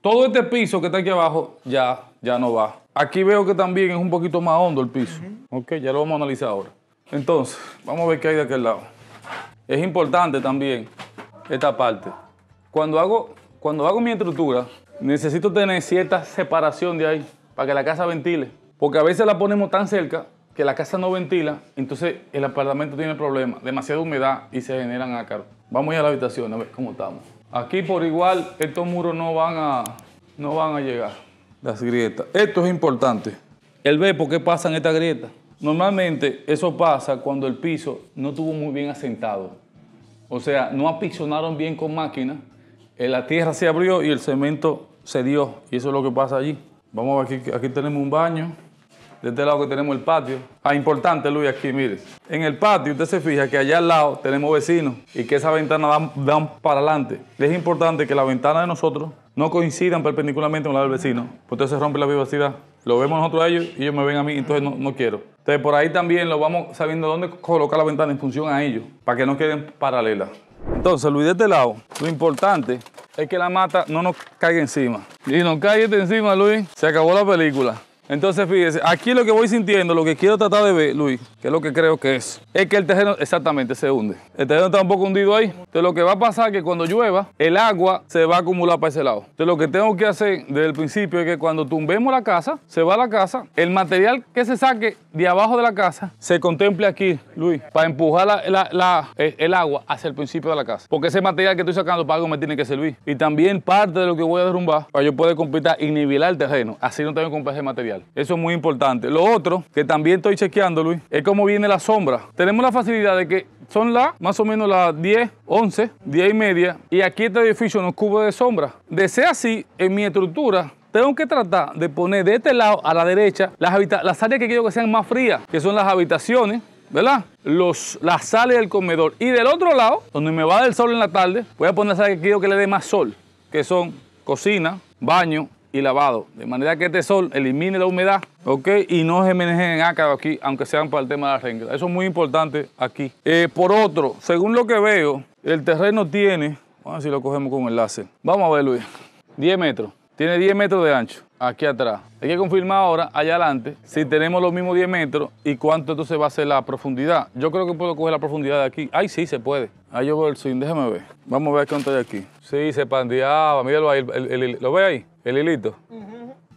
Todo este piso que está aquí abajo ya, ya no va. Aquí veo que también es un poquito más hondo el piso. Ok, ya lo vamos a analizar ahora. Entonces, vamos a ver qué hay de aquel lado. Es importante también esta parte. Cuando hago, cuando hago mi estructura, necesito tener cierta separación de ahí para que la casa ventile. Porque a veces la ponemos tan cerca que la casa no ventila, entonces el apartamento tiene problemas, demasiada humedad y se generan ácaros. Vamos a ir a la habitación a ver cómo estamos. Aquí por igual estos muros no van a, no van a llegar, las grietas. Esto es importante. Él ve por qué pasan estas grietas. Normalmente eso pasa cuando el piso no estuvo muy bien asentado. O sea, no apisonaron bien con máquina, eh, la tierra se abrió y el cemento se dio. Y eso es lo que pasa allí. Vamos a ver, aquí, aquí tenemos un baño de este lado que tenemos el patio. Ah, importante, Luis, aquí, mire. En el patio, usted se fija que allá al lado tenemos vecinos y que esa ventana dan, para adelante. Es importante que la ventana de nosotros no coincidan perpendicularmente con la del vecino. porque entonces se rompe la vivacidad Lo vemos nosotros a ellos y ellos me ven a mí, entonces no, quiero. Entonces por ahí también lo vamos sabiendo dónde colocar la ventana en función a ellos, para que no queden paralelas. Entonces, Luis, de este lado, lo importante es que la mata no nos caiga encima. Y nos cae este encima, Luis, se acabó la película. Entonces, fíjese, aquí lo que voy sintiendo, lo que quiero tratar de ver, Luis, que es lo que creo que es, es que el terreno exactamente se hunde. El terreno está un poco hundido ahí. Entonces, lo que va a pasar es que cuando llueva, el agua se va a acumular para ese lado. Entonces, lo que tengo que hacer desde el principio es que cuando tumbemos la casa, se va a la casa, el material que se saque de abajo de la casa se contemple aquí, Luis, para empujar el, agua hacia el principio de la casa. Porque ese material que estoy sacando para algo me tiene que servir. Y también parte de lo que voy a derrumbar para yo poder completar y nivelar el terreno. Así no tengo que comprar ese material. Eso es muy importante. Lo otro que también estoy chequeando, Luis, es cómo viene la sombra. Tenemos la facilidad de que son las más o menos las 10, 11, 10 y media, y aquí este edificio nos cubre de sombra. De ser así, en mi estructura, tengo que tratar de poner de este lado a la derecha las, las áreas que quiero que sean más frías, que son las habitaciones, ¿verdad? Los, las sales del comedor. Y del otro lado, donde me va del el sol en la tarde, voy a poner las áreas que quiero que le dé más sol, que son cocina, baño y lavado, de manera que este sol elimine la humedad, ¿ok? Y no se en ácaro aquí, aunque sean para el tema de la renga. Eso es muy importante aquí. Eh, por otro, según lo que veo, el terreno tiene, vamos a ver si lo cogemos con el láser, vamos a ver Luis, 10 metros, tiene 10 metros de ancho aquí atrás. Hay que confirmar ahora, allá adelante, si tenemos los mismos 10 metros y cuánto entonces va a ser la profundidad. Yo creo que puedo coger la profundidad de aquí. Ay, sí, se puede. Ahí yo veo el swing, déjame ver. Vamos a ver cuánto hay aquí. Sí, se pandeaba, míralo ahí, el, el, ¿lo ve ahí? El hilito.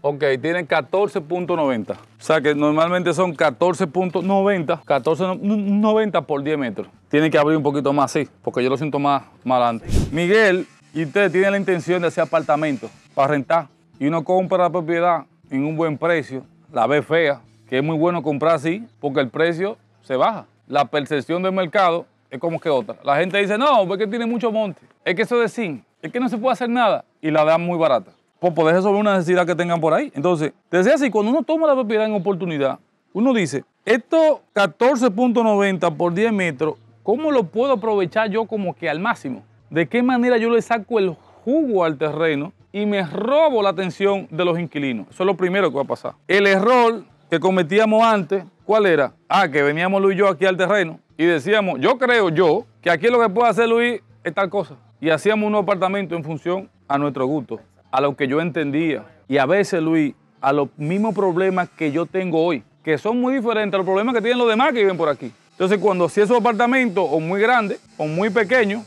Ok, tienen 14.90. O sea que normalmente son 14.90, 14.90 por 10 metros. Tiene que abrir un poquito más, sí, porque yo lo siento más, malante adelante. Miguel, y usted tiene la intención de hacer apartamento para rentar y uno compra la propiedad en un buen precio, la ve fea, que es muy bueno comprar así porque el precio se baja. La percepción del mercado es como que otra. La gente dice, no, que tiene mucho monte, es que eso de sin, es que no se puede hacer nada y la dan muy barata por poder resolver una necesidad que tengan por ahí. Entonces, desde así, cuando uno toma la propiedad en oportunidad, uno dice, esto 14.90 por 10 metros, ¿cómo lo puedo aprovechar yo como que al máximo? ¿De qué manera yo le saco el jugo al terreno y me robo la atención de los inquilinos. Eso es lo primero que va a pasar. El error que cometíamos antes, ¿cuál era? Ah, que veníamos Luis y yo aquí al terreno y decíamos, yo creo yo, que aquí lo que puede hacer Luis es tal cosa. Y hacíamos un apartamento en función a nuestro gusto, a lo que yo entendía. Y a veces, Luis, a los mismos problemas que yo tengo hoy, que son muy diferentes a los problemas que tienen los demás que viven por aquí. Entonces, cuando si esos apartamentos o muy grande o muy pequeño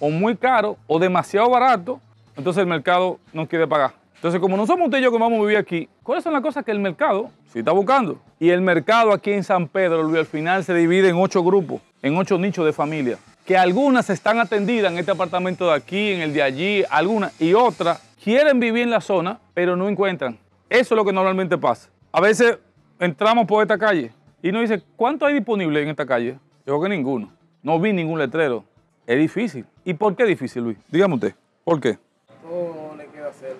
o muy caro o demasiado barato entonces el mercado nos quiere pagar. Entonces, como no somos usted y yo que vamos a vivir aquí, ¿cuáles son las cosas que el mercado sí está buscando? Y el mercado aquí en San Pedro, Luis, al final se divide en ocho grupos, en ocho nichos de familia, que algunas están atendidas en este apartamento de aquí, en el de allí, algunas, y otras quieren vivir en la zona, pero no encuentran. Eso es lo que normalmente pasa. A veces entramos por esta calle y nos dice, ¿cuánto hay disponible en esta calle? Yo que ninguno. No vi ningún letrero. Es difícil. ¿Y por qué difícil, Luis? Dígame usted, ¿por qué? Oh, le queda cerca.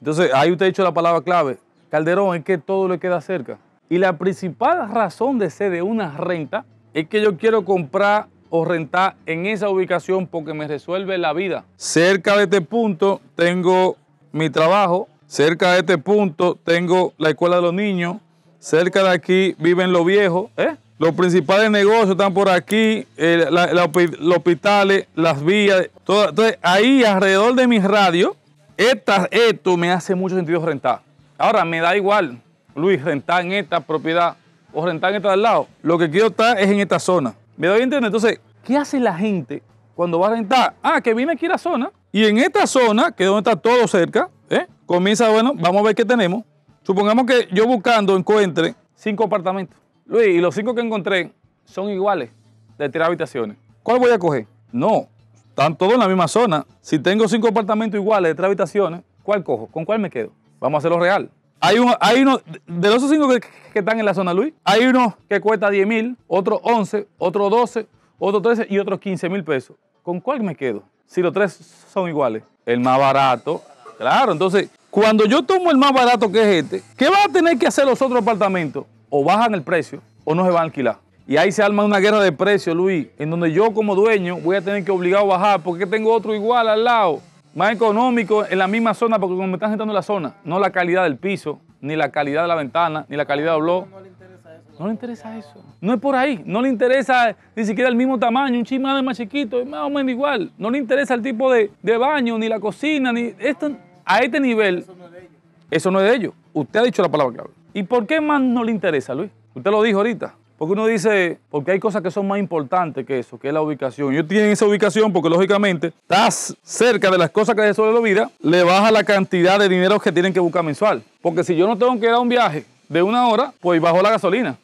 Entonces, ahí usted ha dicho la palabra clave. Calderón, es que todo le queda cerca. Y la principal razón de ser de una renta es que yo quiero comprar o rentar en esa ubicación porque me resuelve la vida. Cerca de este punto tengo mi trabajo, cerca de este punto tengo la escuela de los niños, cerca de aquí viven los viejos, ¿eh? Los principales negocios están por aquí, eh, los hospitales, las vías, todo. Entonces, ahí alrededor de mis radios, esto me hace mucho sentido rentar. Ahora, me da igual, Luis, rentar en esta propiedad o rentar en esta de al lado. Lo que quiero estar es en esta zona. ¿Me doy a entender? Entonces, ¿qué hace la gente cuando va a rentar? Ah, que viene aquí la zona. Y en esta zona, que es donde está todo cerca, ¿eh? comienza, bueno, vamos a ver qué tenemos. Supongamos que yo buscando encuentre cinco apartamentos. Luis, y los cinco que encontré son iguales de tres habitaciones. ¿Cuál voy a coger? No, están todos en la misma zona. Si tengo cinco apartamentos iguales de tres habitaciones, ¿cuál cojo? ¿Con cuál me quedo? Vamos a hacerlo real. Hay uno, hay uno de los cinco que, están en la zona, Luis, hay uno que cuesta 10 mil, otro 11, otro 12, otro 13 y otro 15 mil pesos. ¿Con cuál me quedo? Si los tres son iguales. El más barato. Claro, entonces, cuando yo tomo el más barato que es este, ¿qué van a tener que hacer los otros apartamentos? o bajan el precio o no se van a alquilar. Y ahí se arma una guerra de precios, Luis, en donde yo como dueño voy a tener que obligar a bajar porque tengo otro igual al lado, más económico, en la misma zona, porque como me están sentando en la zona, no la calidad del piso, ni la calidad de la ventana, ni la calidad del blog. No le interesa eso. No le interesa eso. No es por ahí. No le interesa ni siquiera el mismo tamaño, un es más chiquito, es más o menos igual. No le interesa el tipo de, baño, ni la cocina, ni... Esto, a este nivel, eso no es de ellos. Usted ha dicho la palabra clave. ¿Y por qué más no le interesa, Luis? Usted lo dijo ahorita. Porque uno dice, porque hay cosas que son más importantes que eso, que es la ubicación. Yo tienen esa ubicación porque lógicamente estás cerca de las cosas que hay sobre la vida, le baja la cantidad de dinero que tienen que buscar mensual. Porque si yo no tengo que ir a un viaje de una hora, pues bajó la gasolina.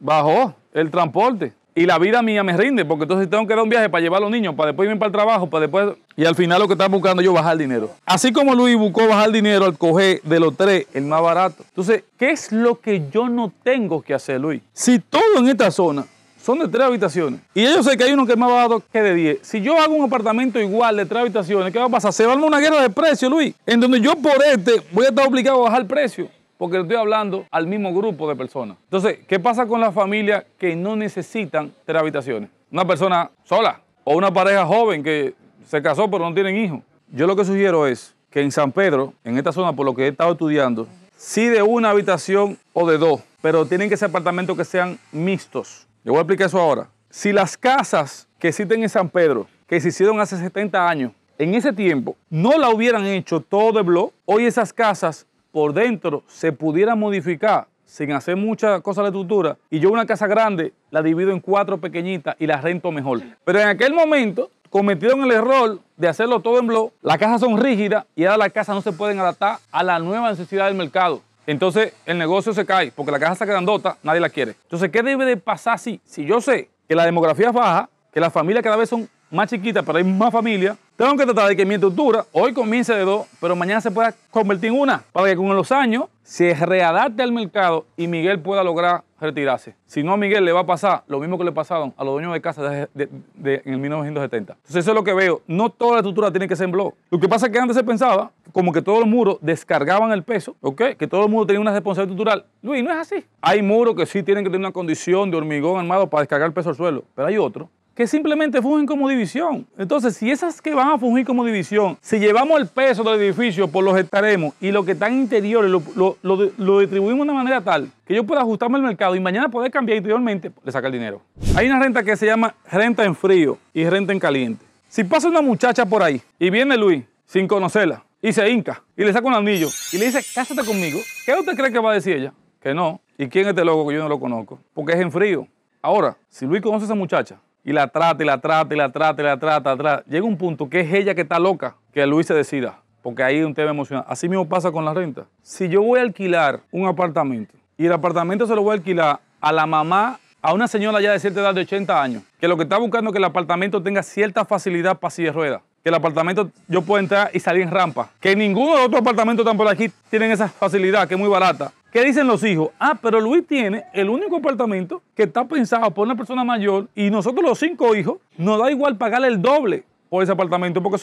Bajó el transporte y la vida mía me rinde, porque entonces tengo que dar un viaje para llevar a los niños, para después irme para el trabajo, para después... Y al final lo que está buscando yo bajar dinero. Así como Luis buscó bajar dinero al coger de los tres el más barato. Entonces, ¿qué es lo que yo no tengo que hacer, Luis? Si todo en esta zona son de tres habitaciones. Y yo sé que hay uno que es más barato que de diez. Si yo hago un apartamento igual de tres habitaciones, ¿qué va a pasar? Se va a armar una guerra de precios, Luis. En donde yo por este voy a estar obligado a bajar el precio porque estoy hablando al mismo grupo de personas. Entonces, ¿qué pasa con las familias que no necesitan tres habitaciones? Una persona sola o una pareja joven que se casó pero no tienen hijos. Yo lo que sugiero es que en San Pedro, en esta zona por lo que he estado estudiando, sí de una habitación o de dos, pero tienen que ser apartamentos que sean mixtos. Yo voy a explicar eso ahora. Si las casas que existen en San Pedro, que se hicieron hace 70 años, en ese tiempo no la hubieran hecho todo de blog, hoy esas casas por dentro se pudiera modificar sin hacer muchas cosas de estructura y yo una casa grande la divido en cuatro pequeñitas y la rento mejor. Pero en aquel momento cometieron el error de hacerlo todo en blog, las casas son rígidas y ahora las casas no se pueden adaptar a la nueva necesidad del mercado. Entonces el negocio se cae porque la casa está grandota, nadie la quiere. Entonces, ¿qué debe de pasar si, si yo sé que la demografía es baja, que las familias cada vez son más chiquitas, pero hay más familias, tengo que tratar de que mi estructura hoy comience de dos, pero mañana se pueda convertir en una, para que con los años se readapte al mercado y Miguel pueda lograr retirarse. Si no, a Miguel le va a pasar lo mismo que le pasaron a los dueños de casa en el 1970. Entonces eso es lo que veo. No toda la estructura tiene que ser en blog. Lo que pasa es que antes se pensaba como que todos los muros descargaban el peso, ¿ok? Que todos los muros tenían una responsabilidad estructural. Luis, no es así. Hay muros que sí tienen que tener una condición de hormigón armado para descargar el peso al suelo, pero hay otros que simplemente fungen como división. Entonces, si esas que van a fungir como división, si llevamos el peso del edificio por los estaremos y lo que está en interiores lo, distribuimos de una manera tal que yo pueda ajustarme al mercado y mañana poder cambiar interiormente, le saca el dinero. Hay una renta que se llama renta en frío y renta en caliente. Si pasa una muchacha por ahí y viene Luis sin conocerla y se hinca y le saca un anillo y le dice, cásate conmigo, ¿qué usted cree que va a decir ella? Que no. ¿Y quién es este loco que yo no lo conozco? Porque es en frío. Ahora, si Luis conoce a esa muchacha, y la trata y la trata y la trata y la trata, trata. Llega un punto que es ella que está loca, que Luis se decida, porque ahí es un tema emocional. Así mismo pasa con la renta. Si yo voy a alquilar un apartamento y el apartamento se lo voy a alquilar a la mamá, a una señora ya de cierta edad de 80 años, que lo que está buscando es que el apartamento tenga cierta facilidad para silla de ruedas, que el apartamento yo pueda entrar y salir en rampa, que ninguno de los otros apartamentos están por aquí tienen esa facilidad, que es muy barata. ¿Qué dicen los hijos? Ah, pero Luis tiene el único apartamento que está pensado por una persona mayor y nosotros los cinco hijos nos da igual pagarle el doble por ese apartamento porque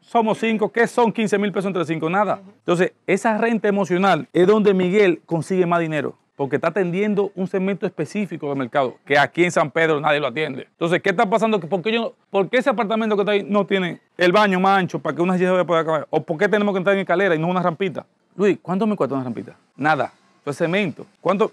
somos cinco, ¿qué son 15 mil pesos entre cinco? Nada. Entonces, esa renta emocional es donde Miguel consigue más dinero porque está atendiendo un segmento específico del mercado que aquí en San Pedro nadie lo atiende. Entonces, ¿qué está pasando? ¿Por qué, ese apartamento que está ahí no tiene el baño más ancho para que una silla pueda acabar? ¿O por qué tenemos que entrar en escalera y no una rampita? Luis, ¿cuánto me cuesta una rampita? Nada cemento.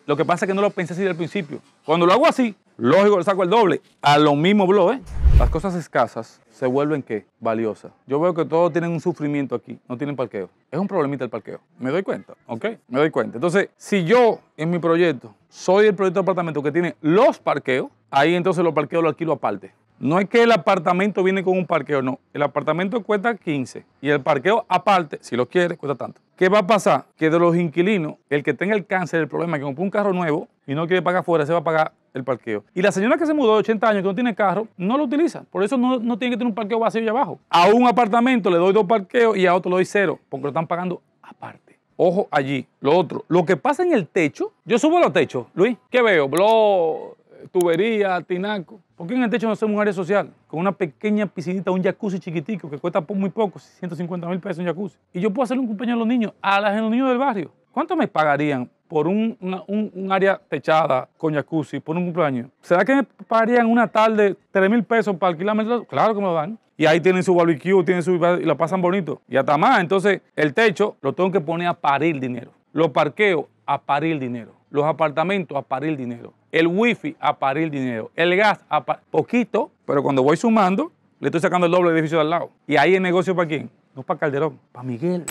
Lo que pasa es que no lo pensé así el principio. Cuando lo hago así, lógico, le saco el doble a lo mismo blow, ¿eh? Las cosas escasas se vuelven qué? Valiosas. Yo veo que todos tienen un sufrimiento aquí, no tienen parqueo. Es un problemita el parqueo. Me doy cuenta, ¿ok? Me doy cuenta. Entonces, si yo en mi proyecto soy el proyecto de apartamento que tiene los parqueos, ahí entonces los parqueos los alquilo aparte. No es que el apartamento viene con un parqueo, no. El apartamento cuesta 15 y el parqueo aparte, si lo quiere, cuesta tanto. ¿Qué va a pasar? Que de los inquilinos, el que tenga el cáncer, el problema es que compró un carro nuevo y no quiere pagar fuera, se va a pagar el parqueo. Y la señora que se mudó de 80 años, que no tiene carro, no lo utiliza. Por eso no, tiene que tener un parqueo vacío allá abajo. A un apartamento le doy dos parqueos y a otro le doy cero, porque lo están pagando aparte. Ojo allí. Lo otro, lo que pasa en el techo, yo subo los techos, Luis, ¿qué veo? Blo, tubería, tinaco. ¿Por qué en el techo no hacemos un área social con una pequeña piscinita, un jacuzzi chiquitico que cuesta muy poco, 150 mil pesos un jacuzzi? Y yo puedo hacer un cumpleaños a los niños, a los niños del barrio. ¿Cuánto me pagarían por un, área techada con jacuzzi por un cumpleaños? ¿Será que me pagarían una tarde 3 mil pesos para alquilarme? Claro que me lo dan. Y ahí tienen su barbecue, tienen su, y la pasan bonito. Y hasta más. Entonces, el techo lo tengo que poner a parir dinero. Lo parqueo a parir dinero los apartamentos a parir dinero, el wifi a parir dinero, el gas a poquito, pero cuando voy sumando, le estoy sacando el doble edificio de al lado. Y ahí el negocio para quién? No para Calderón, para Miguel.